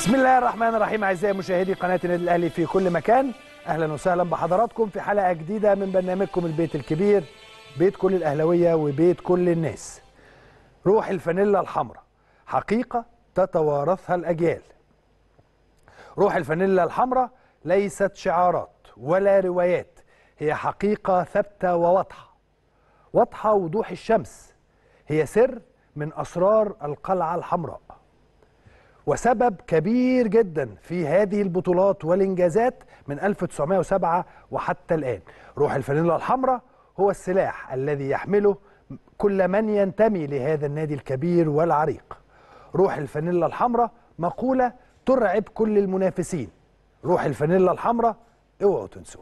بسم الله الرحمن الرحيم اعزائي مشاهدي قناه النادي الاهلي في كل مكان اهلا وسهلا بحضراتكم في حلقه جديده من برنامجكم البيت الكبير بيت كل الاهلاويه وبيت كل الناس روح الفانيلا الحمراء حقيقه تتوارثها الاجيال روح الفانيلا الحمراء ليست شعارات ولا روايات هي حقيقه ثابته وواضحه واضحه وضوح الشمس هي سر من اسرار القلعه الحمراء وسبب كبير جدا في هذه البطولات والإنجازات من 1907 وحتى الآن روح الفانيلا الحمراء هو السلاح الذي يحمله كل من ينتمي لهذا النادي الكبير والعريق روح الفانيلا الحمراء مقولة ترعب كل المنافسين روح الفانيلا الحمراء اوعوا تنسوا